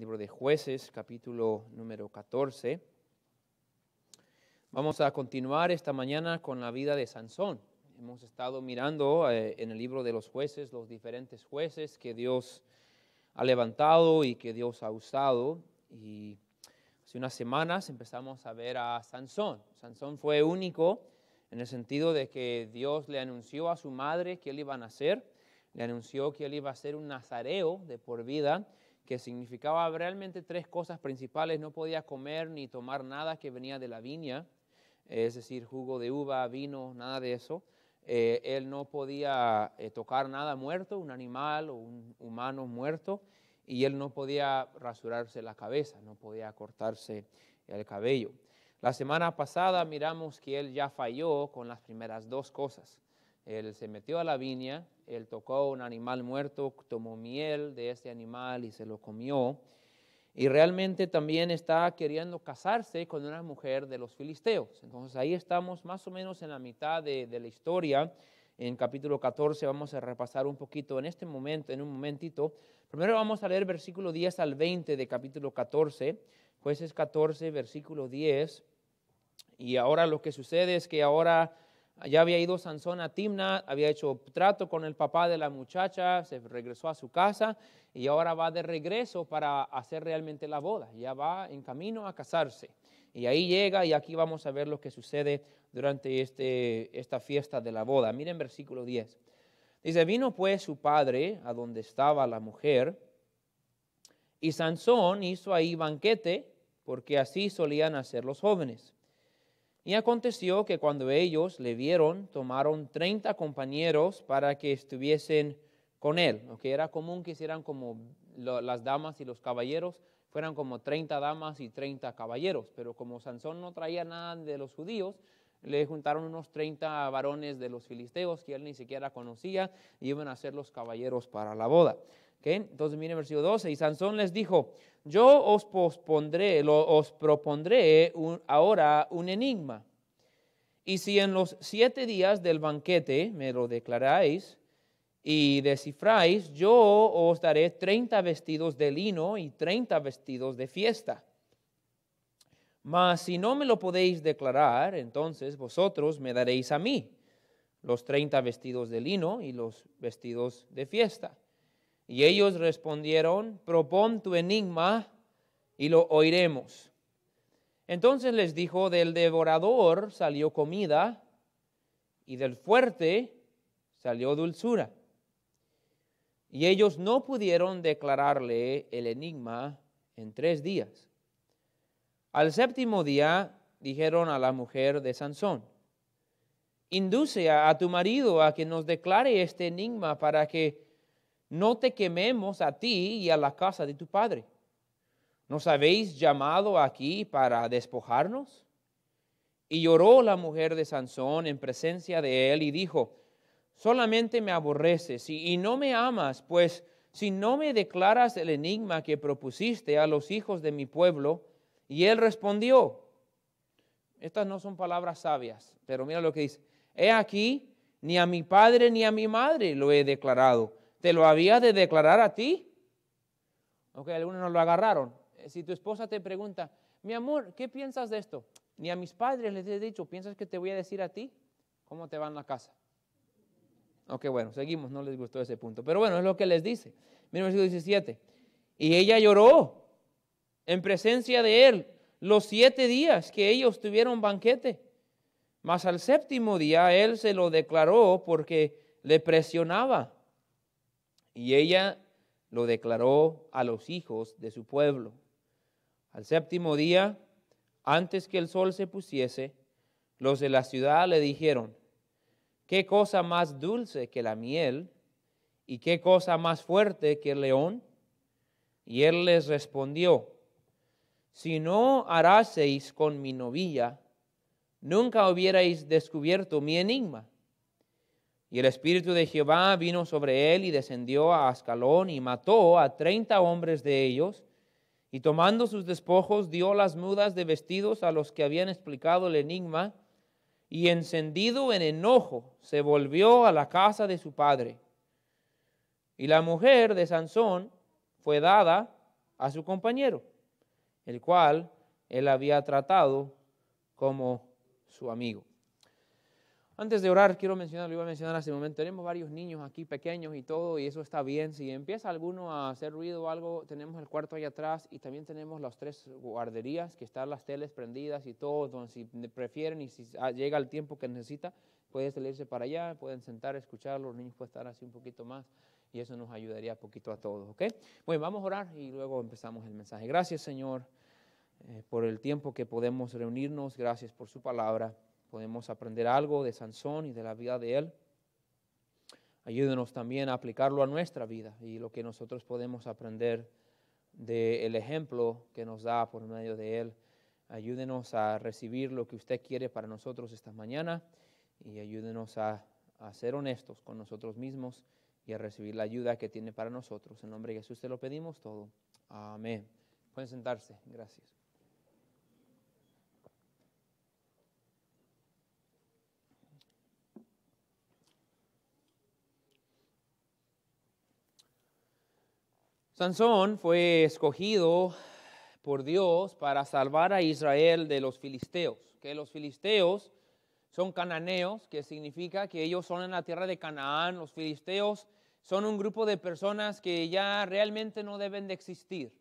libro de jueces, capítulo número 14. Vamos a continuar esta mañana con la vida de Sansón. Hemos estado mirando eh, en el libro de los jueces los diferentes jueces que Dios ha levantado y que Dios ha usado. Y hace unas semanas empezamos a ver a Sansón. Sansón fue único en el sentido de que Dios le anunció a su madre que él iba a nacer, le anunció que él iba a ser un nazareo de por vida que significaba realmente tres cosas principales. No podía comer ni tomar nada que venía de la viña, es decir, jugo de uva, vino, nada de eso. Eh, él no podía eh, tocar nada muerto, un animal o un humano muerto, y él no podía rasurarse la cabeza, no podía cortarse el cabello. La semana pasada miramos que él ya falló con las primeras dos cosas. Él se metió a la viña, él tocó un animal muerto, tomó miel de ese animal y se lo comió. Y realmente también está queriendo casarse con una mujer de los filisteos. Entonces ahí estamos más o menos en la mitad de, la historia. En capítulo 14 vamos a repasar un poquito en este momento, en un momentito. Primero vamos a leer versículo 10 al 20 de capítulo 14, jueces 14, versículo 10. Y ahora lo que sucede es que ahora ya había ido Sansón a Timna, había hecho trato con el papá de la muchacha, se regresó a su casa y ahora va de regreso para hacer realmente la boda. Ya va en camino a casarse. Y ahí llega y aquí vamos a ver lo que sucede durante este, esta fiesta de la boda. Miren versículo 10. Dice, vino pues su padre a donde estaba la mujer y Sansón hizo ahí banquete porque así solían hacer los jóvenes. Y aconteció que cuando ellos le vieron, tomaron 30 compañeros para que estuviesen con él. lo que Era común que hicieran como las damas y los caballeros, fueran como 30 damas y 30 caballeros. Pero como Sansón no traía nada de los judíos, le juntaron unos 30 varones de los filisteos que él ni siquiera conocía y iban a ser los caballeros para la boda. Entonces miren versículo 12, y Sansón les dijo, yo os pospondré, os propondré ahora un enigma. Y si en los siete días del banquete me lo declaráis y descifráis, yo os daré treinta vestidos de lino y treinta vestidos de fiesta. Mas si no me lo podéis declarar, entonces vosotros me daréis a mí los treinta vestidos de lino y los vestidos de fiesta. Y ellos respondieron, propon tu enigma y lo oiremos. Entonces les dijo, del devorador salió comida y del fuerte salió dulzura. Y ellos no pudieron declararle el enigma en tres días. Al séptimo día dijeron a la mujer de Sansón, induce a tu marido a que nos declare este enigma para que no te quememos a ti y a la casa de tu padre. ¿Nos habéis llamado aquí para despojarnos? Y lloró la mujer de Sansón en presencia de él y dijo, solamente me aborreces y, y no me amas, pues si no me declaras el enigma que propusiste a los hijos de mi pueblo, y él respondió, estas no son palabras sabias, pero mira lo que dice, he aquí, ni a mi padre ni a mi madre lo he declarado te lo había de declarar a ti. Ok, algunos no lo agarraron. Eh, si tu esposa te pregunta, mi amor, ¿qué piensas de esto? Ni a mis padres les he dicho, ¿piensas que te voy a decir a ti? ¿Cómo te va en la casa? Ok, bueno, seguimos, no les gustó ese punto. Pero bueno, es lo que les dice. Mira versículo 17. Y ella lloró en presencia de él los siete días que ellos tuvieron banquete. Mas al séptimo día él se lo declaró porque le presionaba. Y ella lo declaró a los hijos de su pueblo. Al séptimo día, antes que el sol se pusiese, los de la ciudad le dijeron, ¿qué cosa más dulce que la miel? ¿Y qué cosa más fuerte que el león? Y él les respondió, si no haraseis con mi novilla, nunca hubierais descubierto mi enigma y el Espíritu de Jehová vino sobre él y descendió a Ascalón y mató a treinta hombres de ellos. Y tomando sus despojos dio las mudas de vestidos a los que habían explicado el enigma. Y encendido en enojo se volvió a la casa de su padre. Y la mujer de Sansón fue dada a su compañero, el cual él había tratado como su amigo. Antes de orar, quiero mencionar, lo iba a mencionar hace un momento, tenemos varios niños aquí pequeños y todo, y eso está bien. Si empieza alguno a hacer ruido o algo, tenemos el cuarto allá atrás y también tenemos las tres guarderías, que están las teles prendidas y todo, donde si prefieren y si ah, llega el tiempo que necesita, pueden salirse para allá, pueden sentar, escuchar, los niños pueden estar así un poquito más y eso nos ayudaría poquito a todos, ¿ok? Bueno, vamos a orar y luego empezamos el mensaje. Gracias, Señor, eh, por el tiempo que podemos reunirnos, gracias por su palabra podemos aprender algo de Sansón y de la vida de él. Ayúdenos también a aplicarlo a nuestra vida y lo que nosotros podemos aprender del ejemplo que nos da por medio de él. Ayúdenos a recibir lo que usted quiere para nosotros esta mañana y ayúdenos a, ser honestos con nosotros mismos y a recibir la ayuda que tiene para nosotros. En nombre de Jesús te lo pedimos todo. Amén. Pueden sentarse. Gracias. Sansón fue escogido por Dios para salvar a Israel de los filisteos, que los filisteos son cananeos, que significa que ellos son en la tierra de Canaán, los filisteos son un grupo de personas que ya realmente no deben de existir.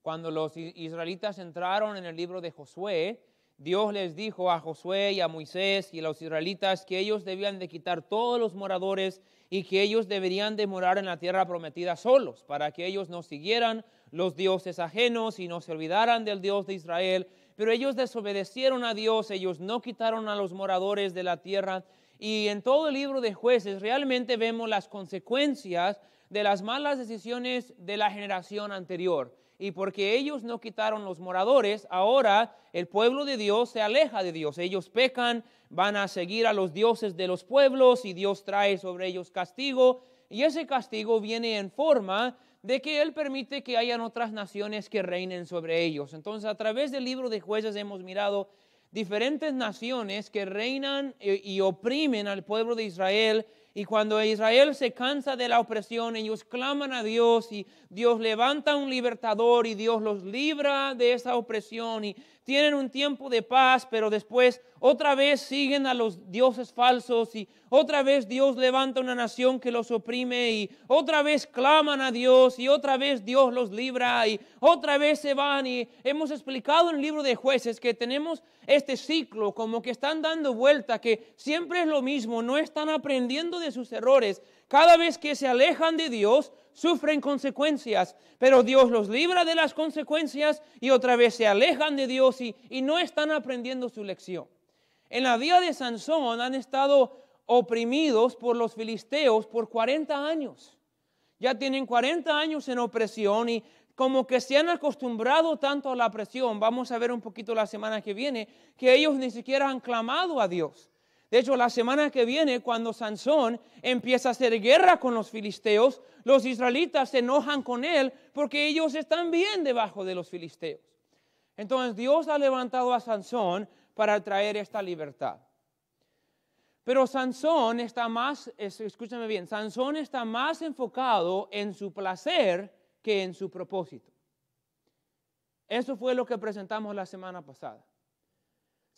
Cuando los israelitas entraron en el libro de Josué, Dios les dijo a Josué y a Moisés y a los israelitas que ellos debían de quitar todos los moradores y que ellos deberían de morar en la tierra prometida solos, para que ellos no siguieran los dioses ajenos y no se olvidaran del Dios de Israel. Pero ellos desobedecieron a Dios, ellos no quitaron a los moradores de la tierra. Y en todo el libro de jueces realmente vemos las consecuencias de las malas decisiones de la generación anterior y porque ellos no quitaron los moradores, ahora el pueblo de Dios se aleja de Dios. Ellos pecan, van a seguir a los dioses de los pueblos y Dios trae sobre ellos castigo. Y ese castigo viene en forma de que Él permite que hayan otras naciones que reinen sobre ellos. Entonces, a través del libro de jueces hemos mirado diferentes naciones que reinan y oprimen al pueblo de Israel y cuando Israel se cansa de la opresión, ellos claman a Dios y Dios levanta un libertador y Dios los libra de esa opresión. Y tienen un tiempo de paz, pero después otra vez siguen a los dioses falsos y otra vez Dios levanta una nación que los oprime y otra vez claman a Dios y otra vez Dios los libra y otra vez se van y hemos explicado en el libro de jueces que tenemos este ciclo como que están dando vuelta, que siempre es lo mismo, no están aprendiendo de sus errores. Cada vez que se alejan de Dios, sufren consecuencias, pero Dios los libra de las consecuencias y otra vez se alejan de Dios y, no están aprendiendo su lección. En la vida de Sansón han estado oprimidos por los filisteos por 40 años. Ya tienen 40 años en opresión y como que se han acostumbrado tanto a la presión, vamos a ver un poquito la semana que viene, que ellos ni siquiera han clamado a Dios. De hecho, la semana que viene, cuando Sansón empieza a hacer guerra con los filisteos, los israelitas se enojan con él porque ellos están bien debajo de los filisteos. Entonces Dios ha levantado a Sansón para traer esta libertad. Pero Sansón está más, escúchame bien, Sansón está más enfocado en su placer que en su propósito. Eso fue lo que presentamos la semana pasada.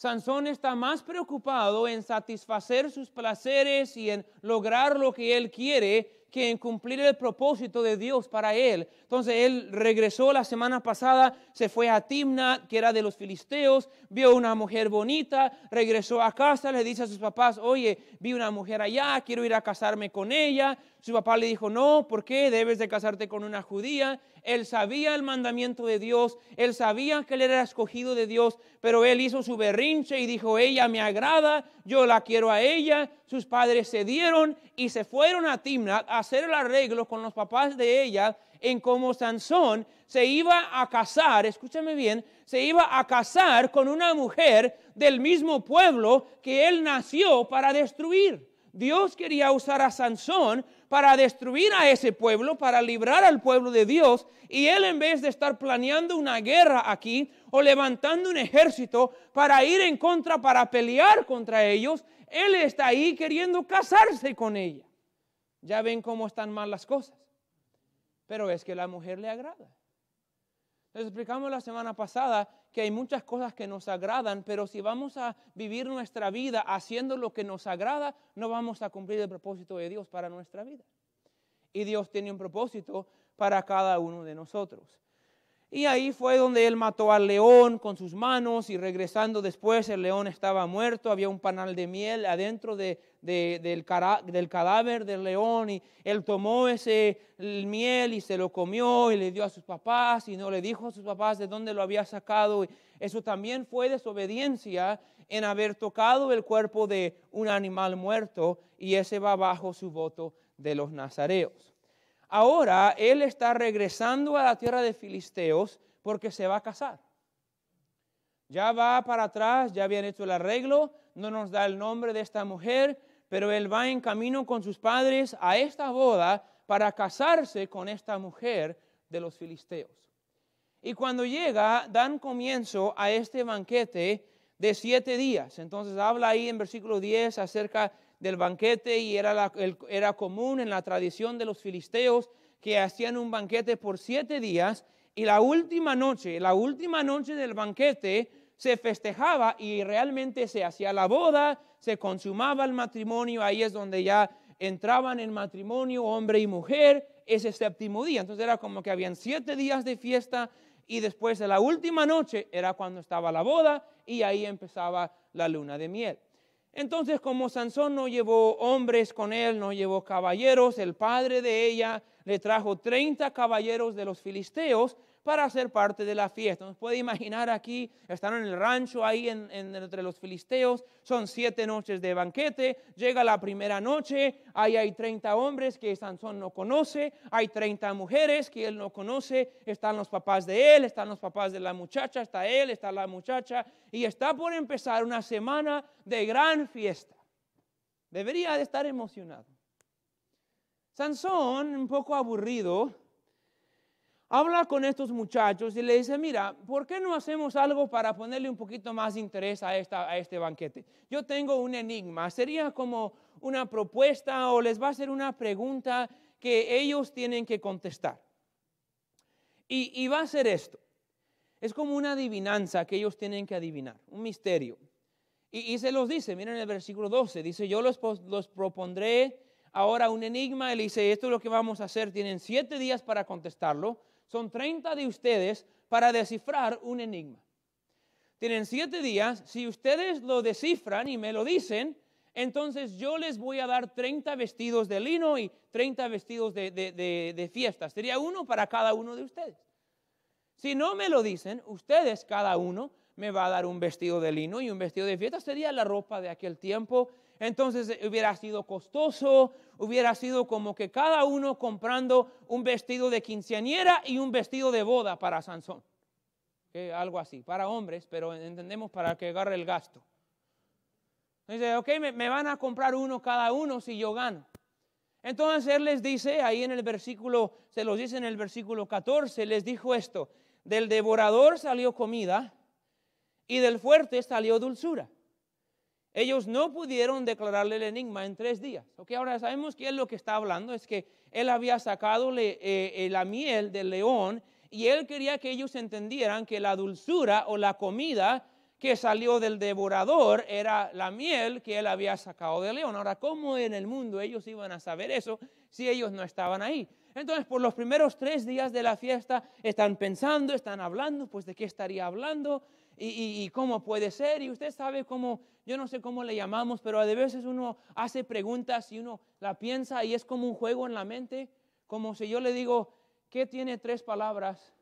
Sansón está más preocupado en satisfacer sus placeres y en lograr lo que él quiere que en cumplir el propósito de Dios para él. Entonces él regresó la semana pasada, se fue a Timna, que era de los filisteos, vio una mujer bonita, regresó a casa, le dice a sus papás, oye, vi una mujer allá, quiero ir a casarme con ella. Su papá le dijo, no, ¿por qué? Debes de casarte con una judía. Él sabía el mandamiento de Dios, él sabía que él era escogido de Dios, pero él hizo su berrinche y dijo, ella me agrada, yo la quiero a ella. Sus padres se dieron y se fueron a Timnat a hacer el arreglo con los papás de ella en cómo Sansón se iba a casar, escúchame bien, se iba a casar con una mujer del mismo pueblo que él nació para destruir. Dios quería usar a Sansón para destruir a ese pueblo, para librar al pueblo de Dios. Y él en vez de estar planeando una guerra aquí o levantando un ejército para ir en contra, para pelear contra ellos, él está ahí queriendo casarse con ella. Ya ven cómo están mal las cosas. Pero es que la mujer le agrada. Les explicamos la semana pasada que hay muchas cosas que nos agradan, pero si vamos a vivir nuestra vida haciendo lo que nos agrada, no vamos a cumplir el propósito de Dios para nuestra vida. Y Dios tiene un propósito para cada uno de nosotros. Y ahí fue donde él mató al león con sus manos y regresando después el león estaba muerto, había un panal de miel adentro del, del, cadáver del león y él tomó ese miel y se lo comió y le dio a sus papás y no le dijo a sus papás de dónde lo había sacado. Eso también fue desobediencia en haber tocado el cuerpo de un animal muerto y ese va bajo su voto de los nazareos ahora él está regresando a la tierra de Filisteos porque se va a casar. Ya va para atrás, ya habían hecho el arreglo, no nos da el nombre de esta mujer, pero él va en camino con sus padres a esta boda para casarse con esta mujer de los filisteos. Y cuando llega, dan comienzo a este banquete de siete días. Entonces habla ahí en versículo 10 acerca del banquete y era, era común en la tradición de los filisteos que hacían un banquete por siete días y la última noche, la última noche del banquete se festejaba y realmente se hacía la boda, se consumaba el matrimonio, ahí es donde ya entraban en matrimonio hombre y mujer ese séptimo día. Entonces era como que habían siete días de fiesta y después de la última noche era cuando estaba la boda y ahí empezaba la luna de miel. Entonces, como Sansón no llevó hombres con él, no llevó caballeros, el padre de ella le trajo 30 caballeros de los filisteos para ser parte de la fiesta. Nos puede imaginar aquí, están en el rancho ahí entre los filisteos, son siete noches de banquete, llega la primera noche, ahí hay 30 hombres que Sansón no conoce, hay 30 mujeres que él no conoce, están los papás de él, están los papás de la muchacha, está él, está la muchacha, y está por empezar una semana de gran fiesta. Debería de estar emocionado. Sansón, un poco aburrido, habla con estos muchachos y le dice, mira, ¿por qué no hacemos algo para ponerle un poquito más interés a, esta, a este banquete? Yo tengo un enigma, sería como una propuesta o les va a hacer una pregunta que ellos tienen que contestar. Y, y va a ser esto. Es como una adivinanza que ellos tienen que adivinar, un misterio. Y, y se los dice, miren el versículo 12, dice, yo los, los propondré ahora un enigma, él dice, esto es lo que vamos a hacer, tienen siete días para contestarlo son 30 de ustedes para descifrar un enigma. Tienen siete días, si ustedes lo descifran y me lo dicen, entonces yo les voy a dar 30 vestidos de lino y 30 vestidos de, de, de fiesta. Sería uno para cada uno de ustedes. Si no me lo dicen, ustedes cada uno me va a dar un vestido de lino y un vestido de fiesta. Sería la ropa de aquel tiempo entonces eh, hubiera sido costoso, hubiera sido como que cada uno comprando un vestido de quinceañera y un vestido de boda para Sansón. Eh, algo así, para hombres, pero entendemos para que agarre el gasto. Dice, ok, me, me van a comprar uno cada uno si yo gano. Entonces él les dice, ahí en el versículo, se los dice en el versículo 14, les dijo esto, del devorador salió comida y del fuerte salió dulzura. Ellos no pudieron declararle el enigma en tres días. Okay, ahora sabemos que él lo que está hablando es que él había sacado eh, eh, la miel del león y él quería que ellos entendieran que la dulzura o la comida que salió del devorador era la miel que él había sacado del león. Ahora, ¿cómo en el mundo ellos iban a saber eso si ellos no estaban ahí? Entonces, por los primeros tres días de la fiesta están pensando, están hablando, pues de qué estaría hablando y cómo puede ser. Y usted sabe cómo yo no sé cómo le llamamos, pero a veces uno hace preguntas y uno la piensa y es como un juego en la mente, como si yo le digo, ¿qué tiene tres palabras,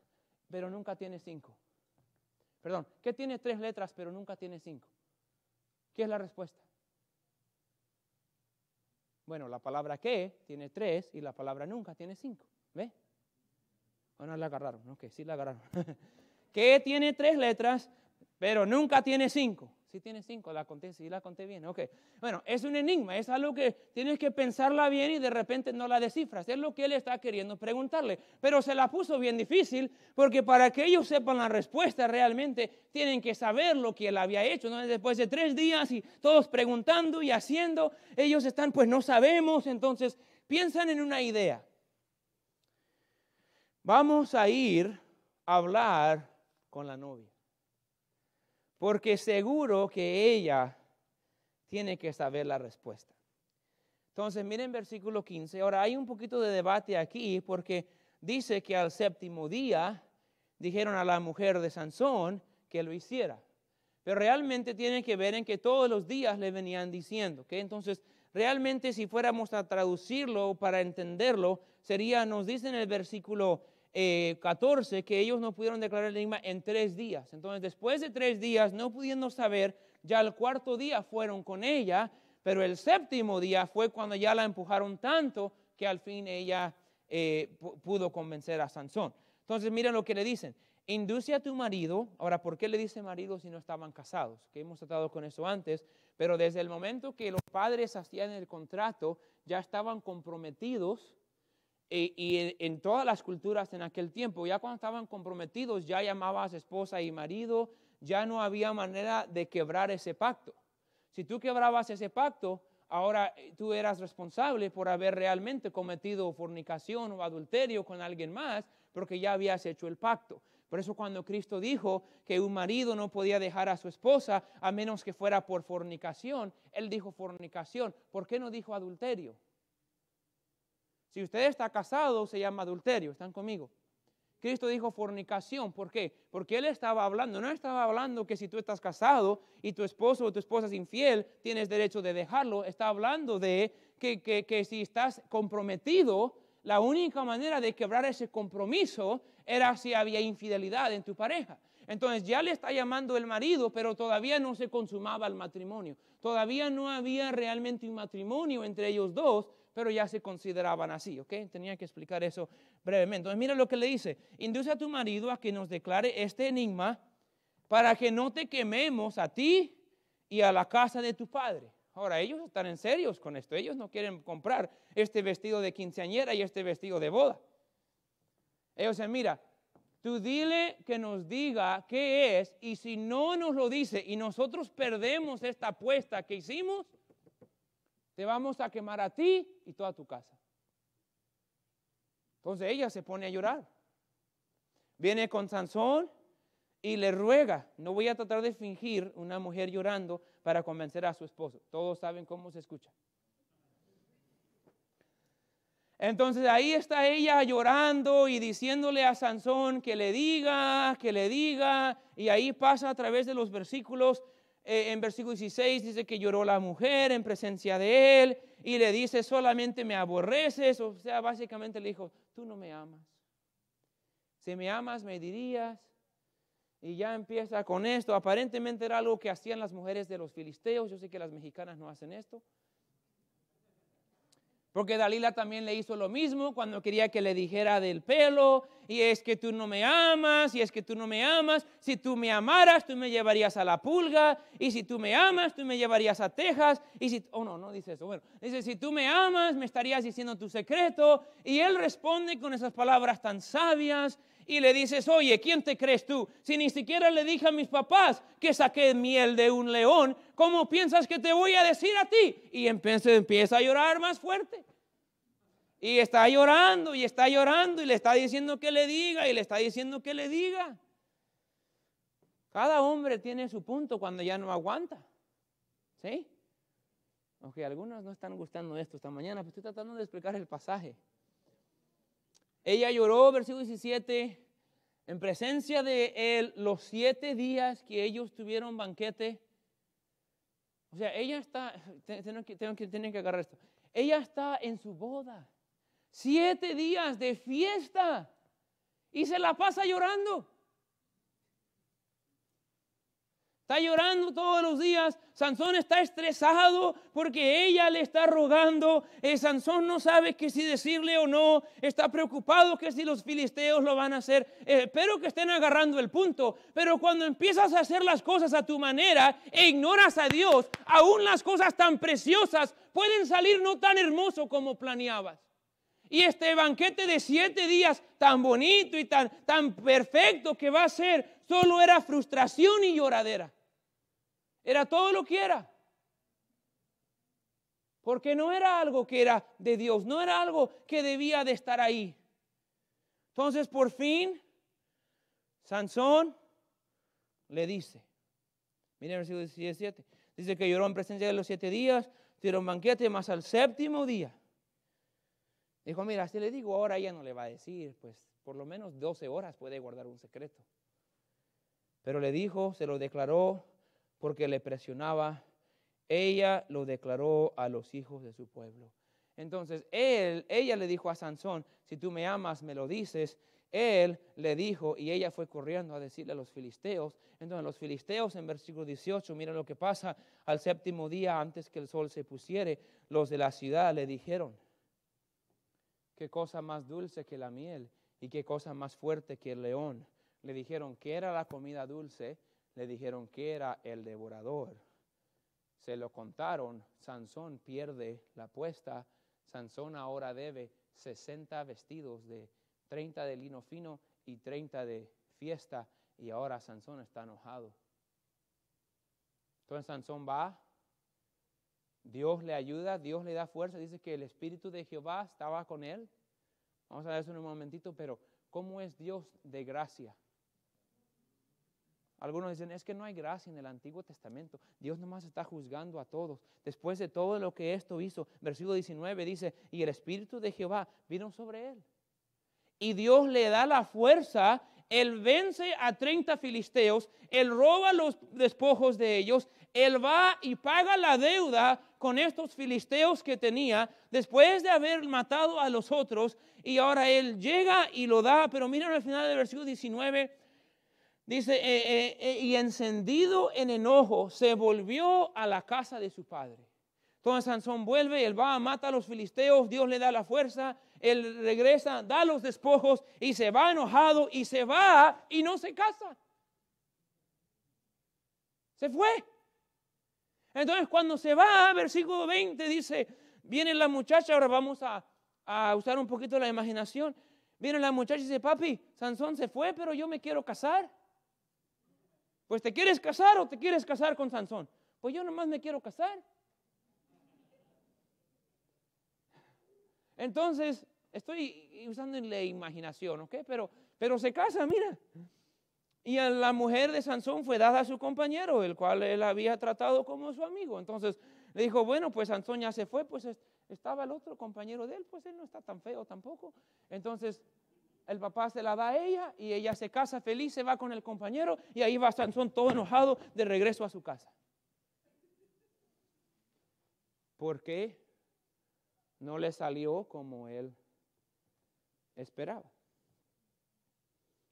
pero nunca tiene cinco? Perdón, ¿qué tiene tres letras, pero nunca tiene cinco? ¿Qué es la respuesta? Bueno, la palabra que tiene tres y la palabra nunca tiene cinco. ¿Ve? Bueno, ah, la agarraron? Ok, sí la agarraron. que tiene tres letras, pero nunca tiene cinco. Si tiene cinco, la conté, sí, la conté bien. Ok. Bueno, es un enigma, es algo que tienes que pensarla bien y de repente no la descifras. Es lo que él está queriendo preguntarle. Pero se la puso bien difícil porque para que ellos sepan la respuesta realmente tienen que saber lo que él había hecho. ¿no? Después de tres días y todos preguntando y haciendo, ellos están, pues no sabemos. Entonces piensan en una idea. Vamos a ir a hablar con la novia porque seguro que ella tiene que saber la respuesta. Entonces, miren versículo 15. Ahora, hay un poquito de debate aquí porque dice que al séptimo día dijeron a la mujer de Sansón que lo hiciera. Pero realmente tiene que ver en que todos los días le venían diciendo. Entonces, realmente si fuéramos a traducirlo para entenderlo, sería, nos dice en el versículo 14 eh, que ellos no pudieron declarar el enigma en tres días. Entonces, después de tres días, no pudiendo saber, ya el cuarto día fueron con ella, pero el séptimo día fue cuando ya la empujaron tanto que al fin ella eh, pudo convencer a Sansón. Entonces, miren lo que le dicen. Induce a tu marido, ahora, ¿por qué le dice marido si no estaban casados? Que hemos tratado con eso antes, pero desde el momento que los padres hacían el contrato, ya estaban comprometidos eh, y, en, en, todas las culturas en aquel tiempo, ya cuando estaban comprometidos, ya llamabas esposa y marido, ya no había manera de quebrar ese pacto. Si tú quebrabas ese pacto, ahora eh, tú eras responsable por haber realmente cometido fornicación o adulterio con alguien más, porque ya habías hecho el pacto. Por eso cuando Cristo dijo que un marido no podía dejar a su esposa a menos que fuera por fornicación, él dijo fornicación. ¿Por qué no dijo adulterio? Si usted está casado, se llama adulterio. ¿Están conmigo? Cristo dijo fornicación. ¿Por qué? Porque Él estaba hablando. No estaba hablando que si tú estás casado y tu esposo o tu esposa es infiel, tienes derecho de dejarlo. Está hablando de que, que si estás comprometido, la única manera de quebrar ese compromiso era si había infidelidad en tu pareja. Entonces ya le está llamando el marido, pero todavía no se consumaba el matrimonio. Todavía no había realmente un matrimonio entre ellos dos, pero ya se consideraban así, ¿ok? Tenía que explicar eso brevemente. Entonces, mira lo que le dice, induce a tu marido a que nos declare este enigma para que no te quememos a ti y a la casa de tu padre. Ahora, ellos están en serios con esto, ellos no quieren comprar este vestido de quinceañera y este vestido de boda. Ellos dicen, mira, tú dile que nos diga qué es y si no nos lo dice y nosotros perdemos esta apuesta que hicimos, te vamos a quemar a ti y toda tu casa. Entonces ella se pone a llorar. Viene con Sansón y le ruega, no voy a tratar de fingir una mujer llorando para convencer a su esposo. Todos saben cómo se escucha. Entonces ahí está ella llorando y diciéndole a Sansón que le diga, que le diga, y ahí pasa a través de los versículos eh, en versículo 16 dice que lloró la mujer en presencia de él y le dice, solamente me aborreces. O sea, básicamente le dijo, tú no me amas. Si me amas, me dirías. Y ya empieza con esto. Aparentemente era algo que hacían las mujeres de los filisteos. Yo sé que las mexicanas no hacen esto. Porque Dalila también le hizo lo mismo cuando quería que le dijera del pelo y es que tú no me amas, y es que tú no me amas, si tú me amaras, tú me llevarías a la pulga, y si tú me amas, tú me llevarías a Texas, y si, oh no, no dice eso, bueno, dice, si tú me amas, me estarías diciendo tu secreto, y él responde con esas palabras tan sabias, y le dices, oye, ¿quién te crees tú? Si ni siquiera le dije a mis papás que saqué miel de un león, ¿cómo piensas que te voy a decir a ti? Y empieza, empieza a llorar más fuerte. Y está llorando y está llorando y le está diciendo que le diga y le está diciendo que le diga. Cada hombre tiene su punto cuando ya no aguanta. ¿Sí? Aunque algunos no están gustando esto esta mañana, pero estoy tratando de explicar el pasaje. Ella lloró, versículo 17, en presencia de él los siete días que ellos tuvieron banquete. O sea, ella está, tengo que, tienen que agarrar esto. Ella está en su boda siete días de fiesta y se la pasa llorando. Está llorando todos los días. Sansón está estresado porque ella le está rogando. Eh, Sansón no sabe que si decirle o no. Está preocupado que si los filisteos lo van a hacer. Eh, espero que estén agarrando el punto. Pero cuando empiezas a hacer las cosas a tu manera e ignoras a Dios, aún las cosas tan preciosas pueden salir no tan hermoso como planeabas. Y este banquete de siete días tan bonito y tan, tan perfecto que va a ser, solo era frustración y lloradera. Era todo lo que era. Porque no era algo que era de Dios, no era algo que debía de estar ahí. Entonces por fin, Sansón le dice, miren el versículo 17, dice que lloró en presencia de los siete días, dieron banquete, más al séptimo día Dijo, mira, si le digo ahora ella no le va a decir, pues por lo menos 12 horas puede guardar un secreto. Pero le dijo, se lo declaró porque le presionaba. Ella lo declaró a los hijos de su pueblo. Entonces, él, ella le dijo a Sansón, si tú me amas, me lo dices. Él le dijo y ella fue corriendo a decirle a los filisteos. Entonces los filisteos en versículo 18, mira lo que pasa, al séptimo día antes que el sol se pusiere, los de la ciudad le dijeron, qué cosa más dulce que la miel y qué cosa más fuerte que el león. Le dijeron que era la comida dulce, le dijeron que era el devorador. Se lo contaron, Sansón pierde la apuesta, Sansón ahora debe 60 vestidos de 30 de lino fino y 30 de fiesta, y ahora Sansón está enojado. Entonces Sansón va Dios le ayuda, Dios le da fuerza. Dice que el Espíritu de Jehová estaba con él. Vamos a ver eso en un momentito, pero ¿cómo es Dios de gracia? Algunos dicen, es que no hay gracia en el Antiguo Testamento. Dios nomás está juzgando a todos. Después de todo lo que esto hizo, versículo 19 dice, y el Espíritu de Jehová vino sobre él. Y Dios le da la fuerza él vence a 30 filisteos, él roba los despojos de ellos, él va y paga la deuda con estos filisteos que tenía después de haber matado a los otros y ahora él llega y lo da, pero miren al final del versículo 19, dice, eh, eh, eh, y encendido en enojo se volvió a la casa de su padre. Entonces Sansón vuelve, él va, mata a los filisteos, Dios le da la fuerza, él regresa, da los despojos y se va enojado y se va y no se casa. Se fue. Entonces cuando se va, versículo 20 dice, viene la muchacha, ahora vamos a, a usar un poquito la imaginación, viene la muchacha y dice, papi, Sansón se fue, pero yo me quiero casar. Pues te quieres casar o te quieres casar con Sansón. Pues yo nomás me quiero casar. Entonces, estoy usando la imaginación, ¿ok? Pero, pero se casa, mira. Y a la mujer de Sansón fue dada a su compañero, el cual él había tratado como su amigo. Entonces le dijo, bueno, pues Sansón ya se fue, pues estaba el otro compañero de él, pues él no está tan feo tampoco. Entonces el papá se la da a ella y ella se casa feliz, se va con el compañero y ahí va Sansón todo enojado de regreso a su casa. ¿Por qué? no le salió como él esperaba.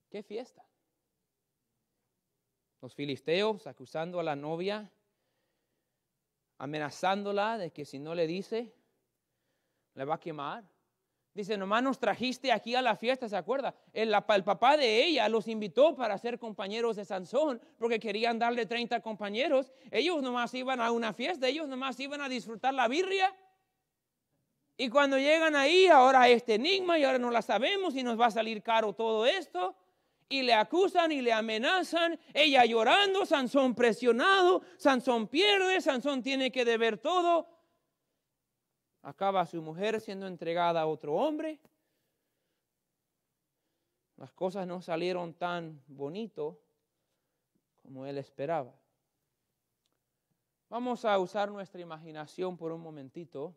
¡Qué fiesta! Los filisteos acusando a la novia, amenazándola de que si no le dice, le va a quemar. Dice, nomás nos trajiste aquí a la fiesta, ¿se acuerda? El, papá de ella los invitó para ser compañeros de Sansón, porque querían darle 30 compañeros. Ellos nomás iban a una fiesta, ellos nomás iban a disfrutar la birria. Y cuando llegan ahí, ahora este enigma y ahora no la sabemos y nos va a salir caro todo esto. Y le acusan y le amenazan, ella llorando, Sansón presionado, Sansón pierde, Sansón tiene que deber todo. Acaba su mujer siendo entregada a otro hombre. Las cosas no salieron tan bonito como él esperaba. Vamos a usar nuestra imaginación por un momentito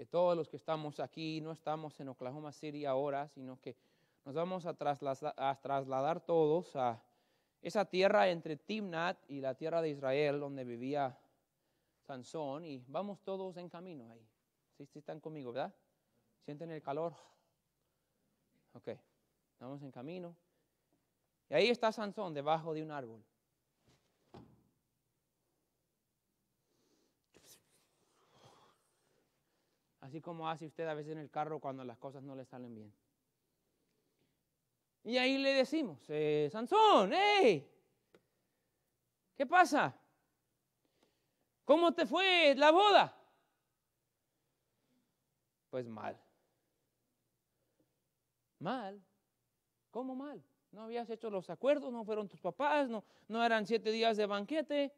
que todos los que estamos aquí no estamos en Oklahoma City ahora, sino que nos vamos a, trasladar, a trasladar todos a esa tierra entre Timnat y la tierra de Israel donde vivía Sansón y vamos todos en camino ahí. Si están conmigo, ¿verdad? ¿Sienten el calor? Ok, vamos en camino. Y ahí está Sansón debajo de un árbol. así como hace usted a veces en el carro cuando las cosas no le salen bien. Y ahí le decimos, eh, Sansón, hey, ¿qué pasa? ¿Cómo te fue la boda? Pues mal. Mal. ¿Cómo mal? No habías hecho los acuerdos, no fueron tus papás, no, no eran siete días de banquete.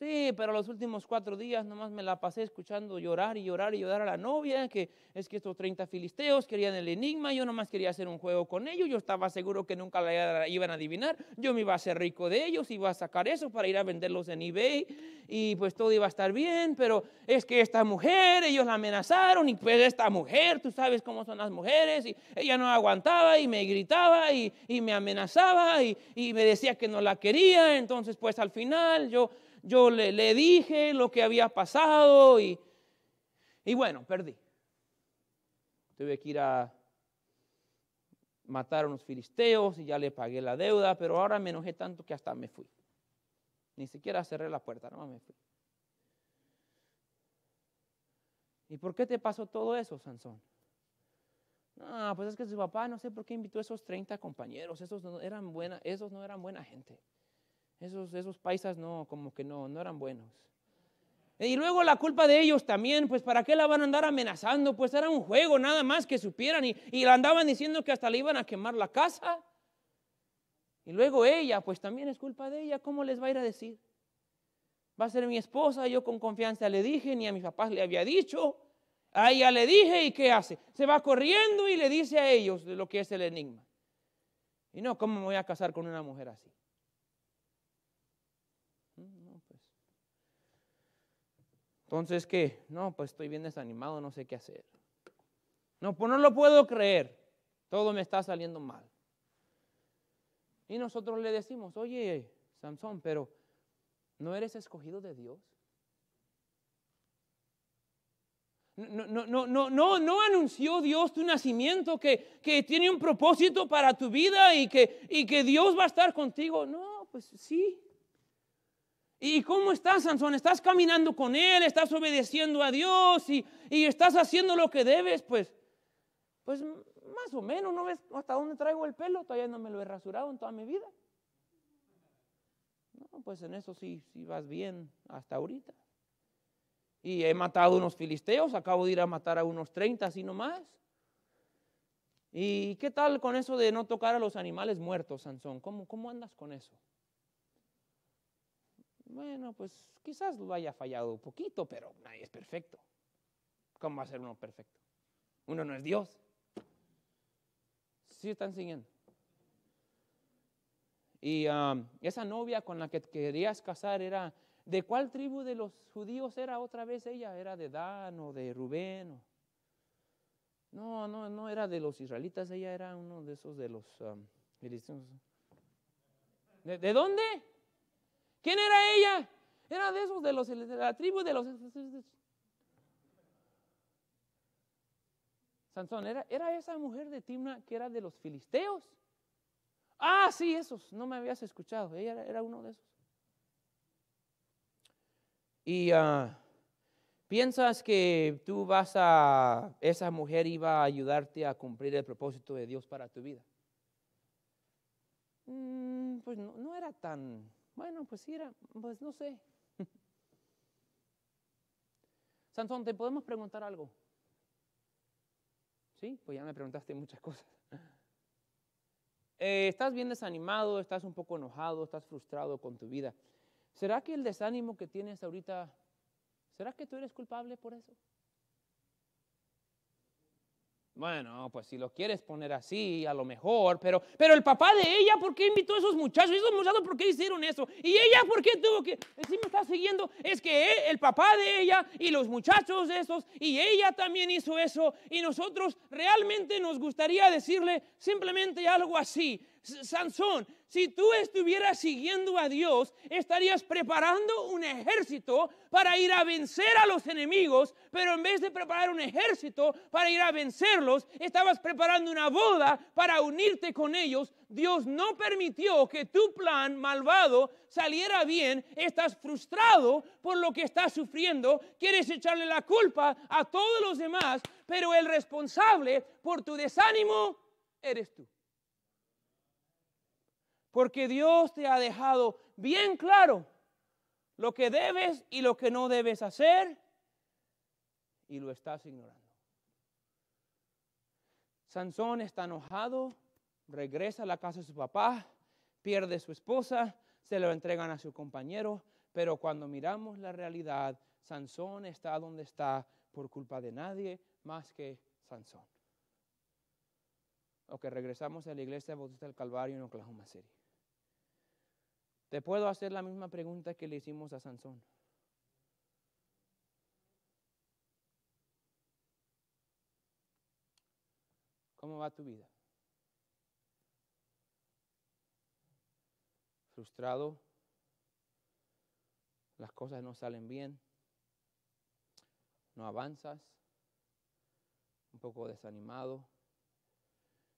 Sí, pero los últimos cuatro días nomás me la pasé escuchando llorar y llorar y llorar a la novia, que es que estos 30 filisteos querían el enigma, yo nomás quería hacer un juego con ellos, yo estaba seguro que nunca la iban a adivinar, yo me iba a hacer rico de ellos, iba a sacar eso para ir a venderlos en eBay y pues todo iba a estar bien, pero es que esta mujer, ellos la amenazaron y pues esta mujer, tú sabes cómo son las mujeres, y ella no aguantaba y me gritaba y, me amenazaba y, y me decía que no la quería, entonces pues al final yo yo le, dije lo que había pasado y, bueno, perdí. Tuve que ir a matar a unos filisteos y ya le pagué la deuda, pero ahora me enojé tanto que hasta me fui. Ni siquiera cerré la puerta, no me fui. ¿Y por qué te pasó todo eso, Sansón? Ah, pues es que su papá no sé por qué invitó a esos 30 compañeros, esos no eran buena, esos no eran buena gente. Esos, esos paisas no, como que no, no eran buenos. Y luego la culpa de ellos también, pues ¿para qué la van a andar amenazando? Pues era un juego nada más que supieran y, y la andaban diciendo que hasta le iban a quemar la casa. Y luego ella, pues también es culpa de ella, ¿cómo les va a ir a decir? Va a ser mi esposa, yo con confianza le dije, ni a mis papás le había dicho. A ella le dije y ¿qué hace? Se va corriendo y le dice a ellos lo que es el enigma. Y no, ¿cómo me voy a casar con una mujer así? Entonces, ¿qué? No, pues estoy bien desanimado, no sé qué hacer. No, pues no lo puedo creer. Todo me está saliendo mal. Y nosotros le decimos, oye, Samson, pero ¿no eres escogido de Dios? No, no, no, no, no, no anunció Dios tu nacimiento, que, que tiene un propósito para tu vida y que, y que Dios va a estar contigo. No, pues sí, ¿Y cómo estás, Sansón? ¿Estás caminando con él? ¿Estás obedeciendo a Dios? ¿Y, estás haciendo lo que debes? Pues, pues más o menos, ¿no ves hasta dónde traigo el pelo? Todavía no me lo he rasurado en toda mi vida. No, pues en eso sí, sí vas bien hasta ahorita. Y he matado unos filisteos, acabo de ir a matar a unos 30 así nomás. ¿Y qué tal con eso de no tocar a los animales muertos, Sansón? cómo andas con eso? bueno, pues quizás lo haya fallado un poquito, pero nadie es perfecto. ¿Cómo va a ser uno perfecto? Uno no es Dios. Sí están siguiendo. Y um, esa novia con la que querías casar era, ¿de cuál tribu de los judíos era otra vez ella? ¿Era de Dan o de Rubén? No, no, no era de los israelitas, ella era uno de esos de los... Um, ¿De dónde? ¿Quién era ella? Era de esos, de, los, de la tribu de los... Sansón, era, era esa mujer de Timna que era de los filisteos. Ah, sí, esos, no me habías escuchado, ella era, uno de esos. Y ah, piensas que tú vas a, esa mujer iba a ayudarte a cumplir el propósito de Dios para tu vida. Mm, pues no era tan bueno, pues era, pues no sé. Sansón, ¿te podemos preguntar algo? Sí, pues ya me preguntaste muchas cosas. Eh, estás bien desanimado, estás un poco enojado, estás frustrado con tu vida. ¿Será que el desánimo que tienes ahorita, será que tú eres culpable por eso? Bueno, pues si lo quieres poner así, a lo mejor, pero, pero el papá de ella, ¿por qué invitó a esos muchachos? ¿Esos muchachos por qué hicieron eso? ¿Y ella por qué tuvo que.? Si me está siguiendo, es que e, el papá de ella y los muchachos de esos, y ella también hizo eso, y nosotros realmente nos gustaría decirle simplemente algo así. Sansón, si tú estuvieras siguiendo a Dios, estarías preparando un ejército para ir a vencer a los enemigos, pero en vez de preparar un ejército para ir a vencerlos, estabas preparando una boda para unirte con ellos. Dios no permitió que tu plan malvado saliera bien. Estás frustrado por lo que estás sufriendo. Quieres echarle la culpa a todos los demás, pero el responsable por tu desánimo eres tú. Porque Dios te ha dejado bien claro lo que debes y lo que no debes hacer y lo estás ignorando. Sansón está enojado, regresa a la casa de su papá, pierde su esposa, se lo entregan a su compañero, pero cuando miramos la realidad, Sansón está donde está por culpa de nadie más que Sansón. que regresamos a la iglesia de Bautista del Calvario en Oklahoma City. Te puedo hacer la misma pregunta que le hicimos a Sansón. ¿Cómo va tu vida? Frustrado, las cosas no salen bien, no avanzas, un poco desanimado.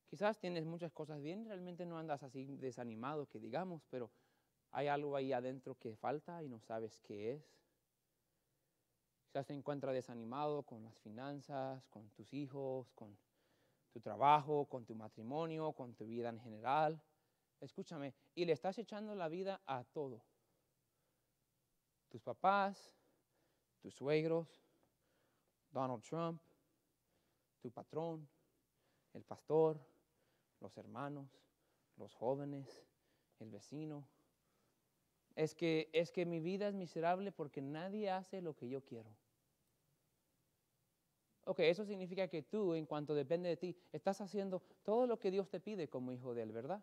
Quizás tienes muchas cosas bien, realmente no andas así desanimado que digamos, pero hay algo ahí adentro que falta y no sabes qué es. Ya te encuentra desanimado con las finanzas, con tus hijos, con tu trabajo, con tu matrimonio, con tu vida en general. Escúchame, y le estás echando la vida a todo. Tus papás, tus suegros, Donald Trump, tu patrón, el pastor, los hermanos, los jóvenes, el vecino, es que, es que mi vida es miserable porque nadie hace lo que yo quiero. Ok, eso significa que tú, en cuanto depende de ti, estás haciendo todo lo que Dios te pide como hijo de Él, ¿verdad?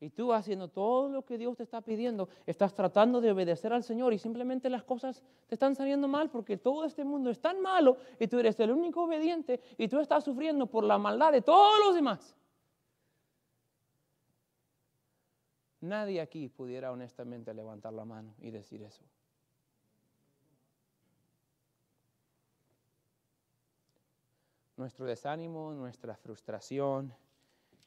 Y tú haciendo todo lo que Dios te está pidiendo, estás tratando de obedecer al Señor y simplemente las cosas te están saliendo mal porque todo este mundo es tan malo y tú eres el único obediente y tú estás sufriendo por la maldad de todos los demás. Nadie aquí pudiera honestamente levantar la mano y decir eso. Nuestro desánimo, nuestra frustración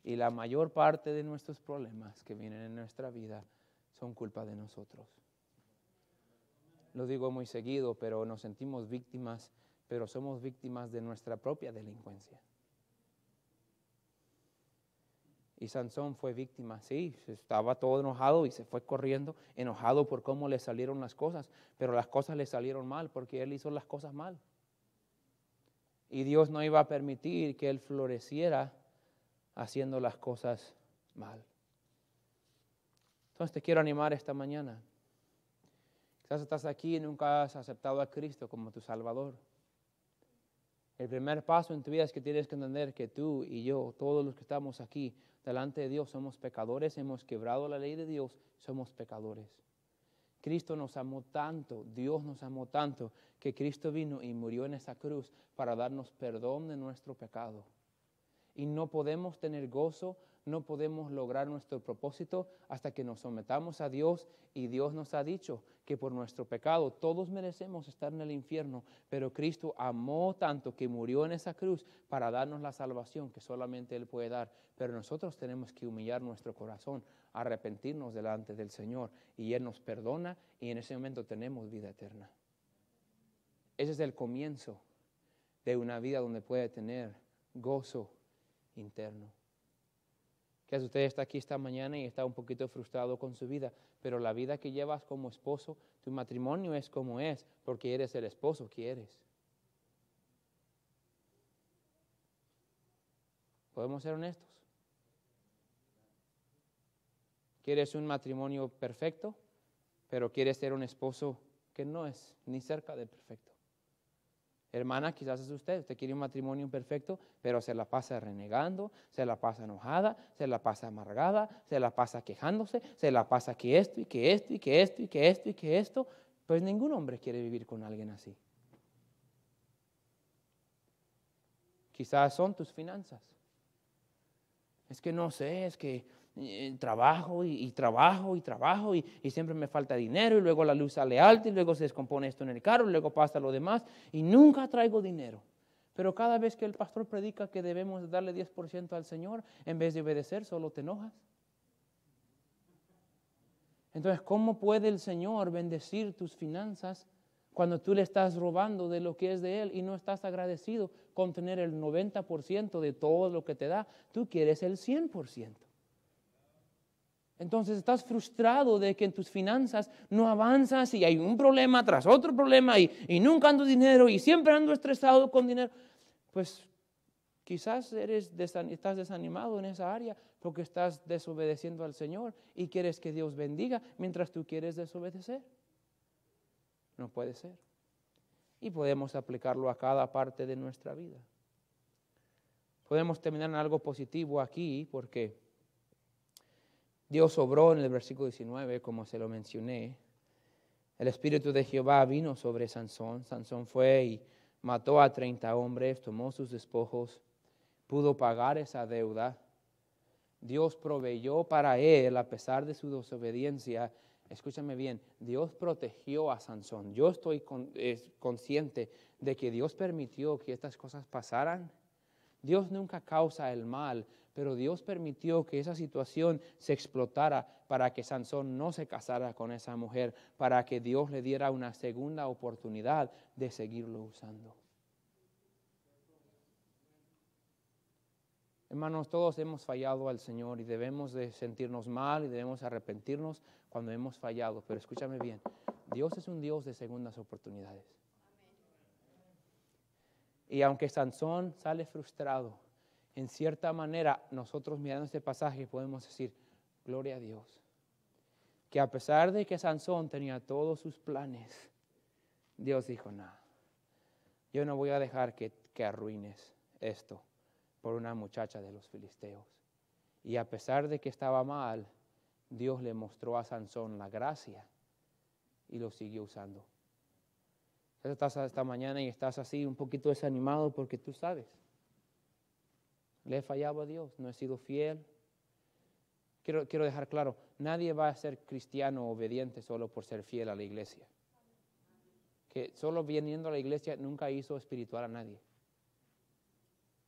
y la mayor parte de nuestros problemas que vienen en nuestra vida son culpa de nosotros. Lo digo muy seguido, pero nos sentimos víctimas, pero somos víctimas de nuestra propia delincuencia. Y Sansón fue víctima, sí, estaba todo enojado y se fue corriendo, enojado por cómo le salieron las cosas, pero las cosas le salieron mal porque él hizo las cosas mal. Y Dios no iba a permitir que él floreciera haciendo las cosas mal. Entonces te quiero animar esta mañana. Quizás estás aquí y nunca has aceptado a Cristo como tu Salvador. El primer paso en tu vida es que tienes que entender que tú y yo, todos los que estamos aquí, Delante de Dios somos pecadores, hemos quebrado la ley de Dios, somos pecadores. Cristo nos amó tanto, Dios nos amó tanto, que Cristo vino y murió en esa cruz para darnos perdón de nuestro pecado. Y no podemos tener gozo, no podemos lograr nuestro propósito hasta que nos sometamos a Dios y Dios nos ha dicho, que por nuestro pecado todos merecemos estar en el infierno, pero Cristo amó tanto que murió en esa cruz para darnos la salvación que solamente Él puede dar. Pero nosotros tenemos que humillar nuestro corazón, arrepentirnos delante del Señor y Él nos perdona y en ese momento tenemos vida eterna. Ese es el comienzo de una vida donde puede tener gozo interno. Que usted está aquí esta mañana y está un poquito frustrado con su vida, pero la vida que llevas como esposo, tu matrimonio es como es, porque eres el esposo que eres. Podemos ser honestos. ¿Quieres un matrimonio perfecto? Pero quieres ser un esposo que no es ni cerca de perfecto. Hermana, quizás es usted, usted quiere un matrimonio perfecto, pero se la pasa renegando, se la pasa enojada, se la pasa amargada, se la pasa quejándose, se la pasa que esto y que esto y que esto y que esto y que esto. Pues ningún hombre quiere vivir con alguien así. Quizás son tus finanzas. Es que no sé, es que eh, trabajo y, trabajo y trabajo y, y, siempre me falta dinero y luego la luz sale alta y luego se descompone esto en el carro y luego pasa lo demás y nunca traigo dinero. Pero cada vez que el pastor predica que debemos darle 10% al Señor, en vez de obedecer, solo te enojas. Entonces, ¿cómo puede el Señor bendecir tus finanzas cuando tú le estás robando de lo que es de Él y no estás agradecido con tener el 90% de todo lo que te da? Tú quieres el 100%. Entonces estás frustrado de que en tus finanzas no avanzas y hay un problema tras otro problema y, nunca ando dinero y siempre ando estresado con dinero. Pues quizás eres estás desanimado en esa área porque estás desobedeciendo al Señor y quieres que Dios bendiga mientras tú quieres desobedecer. No puede ser. Y podemos aplicarlo a cada parte de nuestra vida. Podemos terminar en algo positivo aquí porque Dios obró en el versículo 19, como se lo mencioné. El Espíritu de Jehová vino sobre Sansón. Sansón fue y mató a 30 hombres, tomó sus despojos, pudo pagar esa deuda. Dios proveyó para él, a pesar de su desobediencia. Escúchame bien, Dios protegió a Sansón. Yo estoy consciente de que Dios permitió que estas cosas pasaran. Dios nunca causa el mal pero Dios permitió que esa situación se explotara para que Sansón no se casara con esa mujer, para que Dios le diera una segunda oportunidad de seguirlo usando. Hermanos, todos hemos fallado al Señor y debemos de sentirnos mal y debemos arrepentirnos cuando hemos fallado. Pero escúchame bien, Dios es un Dios de segundas oportunidades. Y aunque Sansón sale frustrado, en cierta manera, nosotros mirando este pasaje podemos decir, gloria a Dios, que a pesar de que Sansón tenía todos sus planes, Dios dijo, no, yo no voy a dejar que, que arruines esto por una muchacha de los filisteos. Y a pesar de que estaba mal, Dios le mostró a Sansón la gracia y lo siguió usando. Estás esta mañana y estás así un poquito desanimado porque tú sabes le he fallado a Dios, no he sido fiel. Quiero, quiero dejar claro, nadie va a ser cristiano obediente solo por ser fiel a la iglesia. Que solo viniendo a la iglesia nunca hizo espiritual a nadie.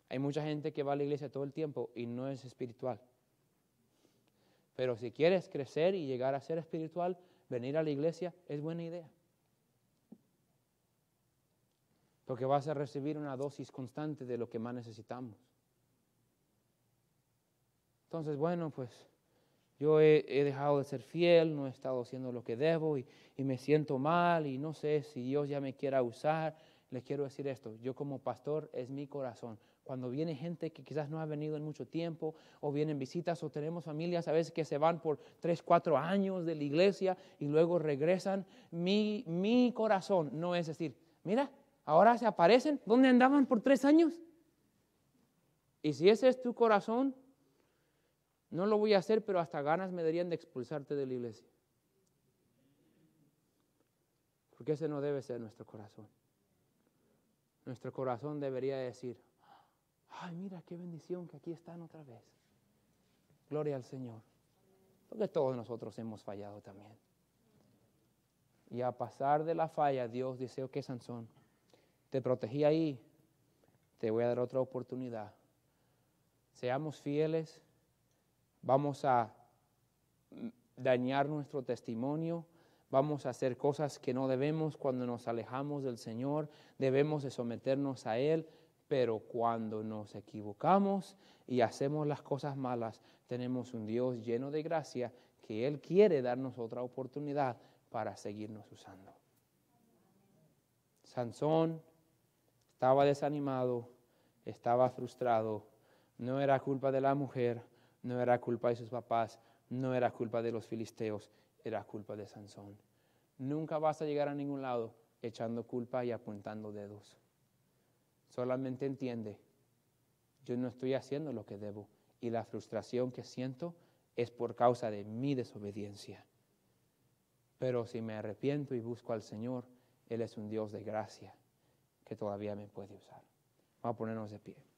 Hay mucha gente que va a la iglesia todo el tiempo y no es espiritual. Pero si quieres crecer y llegar a ser espiritual, venir a la iglesia es buena idea. Porque vas a recibir una dosis constante de lo que más necesitamos. Entonces, bueno, pues yo he, dejado de ser fiel, no he estado haciendo lo que debo y, me siento mal y no sé si Dios ya me quiera usar. Les quiero decir esto, yo como pastor es mi corazón. Cuando viene gente que quizás no ha venido en mucho tiempo, o vienen visitas, o tenemos familias a veces que se van por tres, cuatro años de la iglesia y luego regresan, mi, mi corazón no es decir, mira, ahora se aparecen, ¿dónde andaban por tres años? Y si ese es tu corazón, no lo voy a hacer, pero hasta ganas me darían de expulsarte de la iglesia. Porque ese no debe ser nuestro corazón. Nuestro corazón debería decir, ay, mira qué bendición que aquí están otra vez. Gloria al Señor. Porque todos nosotros hemos fallado también. Y a pasar de la falla, Dios dice, que Sansón, te protegí ahí, te voy a dar otra oportunidad. Seamos fieles vamos a dañar nuestro testimonio, vamos a hacer cosas que no debemos cuando nos alejamos del Señor, debemos de someternos a Él, pero cuando nos equivocamos y hacemos las cosas malas, tenemos un Dios lleno de gracia que Él quiere darnos otra oportunidad para seguirnos usando. Sansón estaba desanimado, estaba frustrado, no era culpa de la mujer, no era culpa de sus papás, no era culpa de los filisteos, era culpa de Sansón. Nunca vas a llegar a ningún lado echando culpa y apuntando dedos. Solamente entiende, yo no estoy haciendo lo que debo y la frustración que siento es por causa de mi desobediencia. Pero si me arrepiento y busco al Señor, Él es un Dios de gracia que todavía me puede usar. Vamos a ponernos de pie.